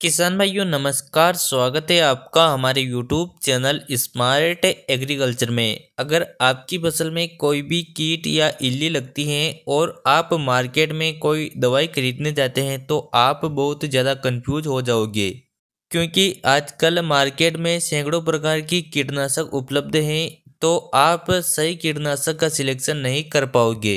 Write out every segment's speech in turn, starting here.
किसान भाइयों नमस्कार स्वागत है आपका हमारे YouTube चैनल स्मार्ट एग्रीकल्चर में अगर आपकी फसल में कोई भी कीट या इल्ली लगती है और आप मार्केट में कोई दवाई खरीदने जाते हैं तो आप बहुत ज़्यादा कंफ्यूज हो जाओगे क्योंकि आजकल मार्केट में सैकड़ों प्रकार की कीटनाशक उपलब्ध हैं तो आप सही कीटनाशक का सिलेक्शन नहीं कर पाओगे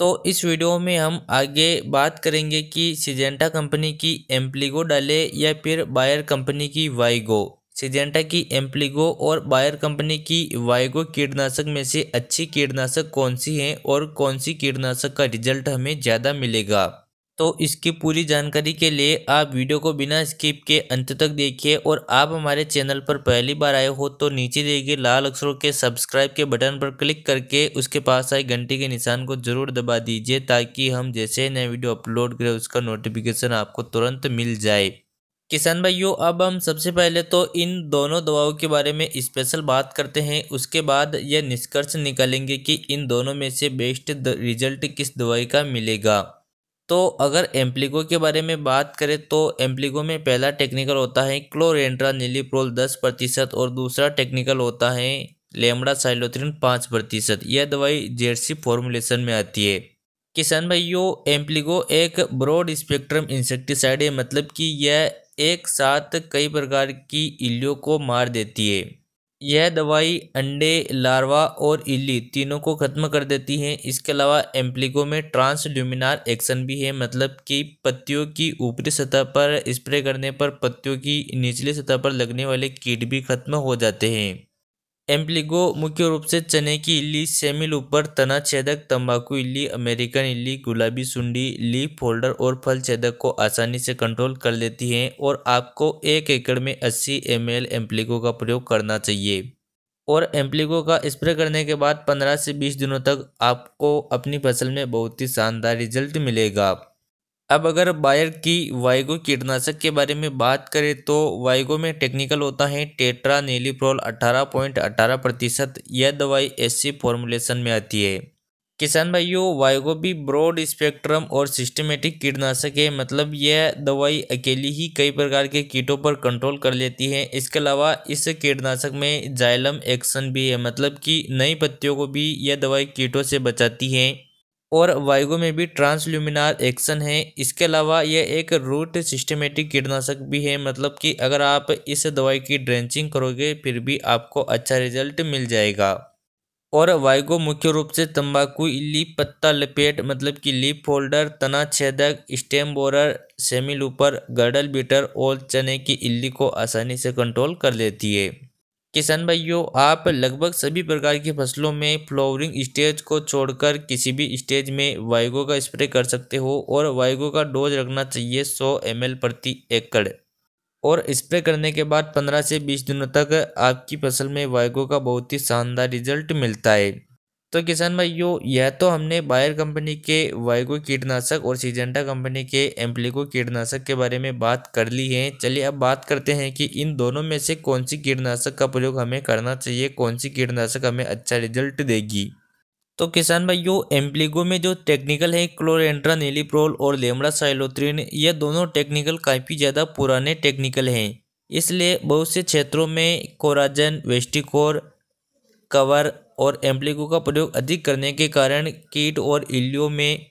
तो इस वीडियो में हम आगे बात करेंगे कि सिजेंटा कंपनी की एम्प्लीगो डाले या फिर बायर कंपनी की वाइगो सिजेंटा की एम्प्लीगो और बायर कंपनी की वाइगो कीटनाशक में से अच्छी कीटनाशक कौन सी है और कौन सी कीटनाशक का रिजल्ट हमें ज़्यादा मिलेगा तो इसकी पूरी जानकारी के लिए आप वीडियो को बिना स्किप के अंत तक देखिए और आप हमारे चैनल पर पहली बार आए हो तो नीचे देखिए लाल अक्षरों के सब्सक्राइब के बटन पर क्लिक करके उसके पास आए घंटी के निशान को ज़रूर दबा दीजिए ताकि हम जैसे नए वीडियो अपलोड करें उसका नोटिफिकेशन आपको तुरंत मिल जाए किसान भाइयों अब हम सबसे पहले तो इन दोनों दवाओं के बारे में स्पेशल बात करते हैं उसके बाद यह निष्कर्ष निकालेंगे कि इन दोनों में से बेस्ट रिजल्ट किस दवाई का मिलेगा तो अगर एम्प्लिको के बारे में बात करें तो एम्प्लीगो में पहला टेक्निकल होता है क्लोरेंड्रा नीलीप्रोल दस प्रतिशत और दूसरा टेक्निकल होता है लेमड़ा साइलोथ्रिन पाँच प्रतिशत यह दवाई जेरसी फॉर्मुलेशन में आती है किसान भाइयों एम्प्लिको एक ब्रॉड स्पेक्ट्रम इंसेक्टिसाइड है मतलब कि यह एक साथ कई प्रकार की इलियों को मार देती है यह दवाई अंडे लार्वा और इली तीनों को ख़त्म कर देती है इसके अलावा एम्प्लिको में ट्रांसल्यूमिनार एक्शन भी है मतलब कि पत्तियों की ऊपरी सतह पर स्प्रे करने पर पत्तियों की निचली सतह पर लगने वाले कीट भी खत्म हो जाते हैं एम्प्लीगो मुख्य रूप से चने की इली सेमिल ऊपर तना छेदक तंबाकू इली अमेरिकन इली गुलाबी सुंडी ली फोल्डर और फल छेदक को आसानी से कंट्रोल कर लेती हैं और आपको एक एकड़ में 80 एम एल एम्प्लीगो का प्रयोग करना चाहिए और एम्प्लिगो का स्प्रे करने के बाद 15 से 20 दिनों तक आपको अपनी फसल में बहुत ही शानदार रिजल्ट मिलेगा अब अगर बायर की वाइगो कीटनाशक के बारे में बात करें तो वाइगो में टेक्निकल होता है टेट्रा नीलीप्रोल अठारह पॉइंट अठारह प्रतिशत यह दवाई एससी फॉर्मुलेशन में आती है किसान भाइयों वाइगो भी ब्रॉड स्पेक्ट्रम और सिस्टमेटिक कीटनाशक है मतलब यह दवाई अकेली ही कई प्रकार के कीटों पर कंट्रोल कर लेती है इसके अलावा इस कीटनाशक में जाइलम एक्शन भी है मतलब कि नई पत्तियों को भी यह दवाई कीटों से बचाती है और वाइगो में भी ट्रांसल्यूमिनार एक्शन है इसके अलावा यह एक रूट सिस्टमेटिक कीटनाशक भी है मतलब कि अगर आप इस दवाई की ड्रेंचिंग करोगे फिर भी आपको अच्छा रिजल्ट मिल जाएगा और वाइगो मुख्य रूप से तंबाकू इली पत्ता लपेट मतलब कि लीप फोल्डर तना छेदक stem borer semi looper girdle beetle और चने की इली को आसानी से कंट्रोल कर लेती है किसान भाइयों आप लगभग सभी प्रकार की फसलों में फ्लोवरिंग स्टेज को छोड़कर किसी भी स्टेज में वाइगो का स्प्रे कर सकते हो और वाइगो का डोज रखना चाहिए 100 एम प्रति एकड़ और स्प्रे करने के बाद 15 से 20 दिनों तक आपकी फसल में वाइगो का बहुत ही शानदार रिजल्ट मिलता है तो किसान भाइयों यह तो हमने बायर कंपनी के वाइको कीटनाशक और सीजेंटा कंपनी के एम्प्लिको कीटनाशक के बारे में बात कर ली है चलिए अब बात करते हैं कि इन दोनों में से कौन सी कीटनाशक का प्रयोग हमें करना चाहिए कौन सी कीटनाशक हमें अच्छा रिजल्ट देगी तो किसान भाइयों एम्प्लीगो में जो टेक्निकल है क्लोरेंट्रा नीलीप्रोल और लेमड़ा साइलोथ्रीन यह दोनों टेक्निकल काफ़ी ज़्यादा पुराने टेक्निकल हैं इसलिए बहुत से क्षेत्रों में कोराजन वेस्टिकोर कवर और एम्प्लिको का प्रयोग अधिक करने के कारण कीट और इल्लियों में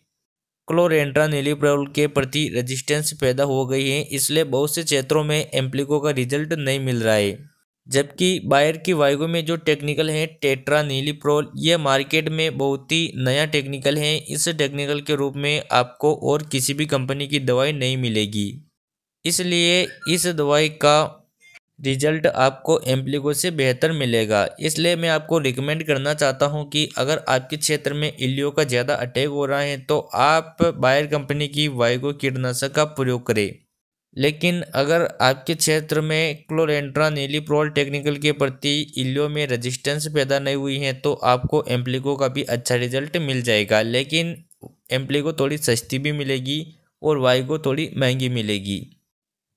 क्लोरेंट्रा नीलीप्रल के प्रति रेजिस्टेंस पैदा हो गई है इसलिए बहुत से क्षेत्रों में एम्प्लिको का रिजल्ट नहीं मिल रहा है जबकि बायर की वायु में जो टेक्निकल है टेट्रा नीलीप्रोल यह मार्केट में बहुत ही नया टेक्निकल है इस टेक्निकल के रूप में आपको और किसी भी कंपनी की दवाई नहीं मिलेगी इसलिए इस दवाई का रिजल्ट आपको एम्प्लीगो से बेहतर मिलेगा इसलिए मैं आपको रिकमेंड करना चाहता हूं कि अगर आपके क्षेत्र में इलियो का ज़्यादा अटैक हो रहा है तो आप बायर कंपनी की वाइगो कीटनाशक का प्रयोग करें लेकिन अगर आपके क्षेत्र में क्लोरेंट्रा नीलीप्रोल टेक्निकल के प्रति इलियो में रेजिस्टेंस पैदा नहीं हुई है तो आपको एम्प्लीगो का भी अच्छा रिजल्ट मिल जाएगा लेकिन एम्प्लीगो थोड़ी सस्ती भी मिलेगी और वाइगो थोड़ी महंगी मिलेगी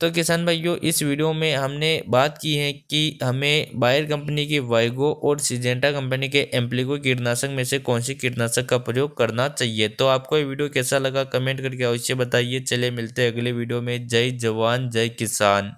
तो किसान भाइयों इस वीडियो में हमने बात की है कि हमें बायर कंपनी की वाइगो और सिजेंटा कंपनी के एम्प्लीगो कीटनाशक में से कौन सी कीटनाशक का प्रयोग करना चाहिए तो आपको ये वीडियो कैसा लगा कमेंट करके अवश्य बताइए चले मिलते हैं अगले वीडियो में जय जवान जय किसान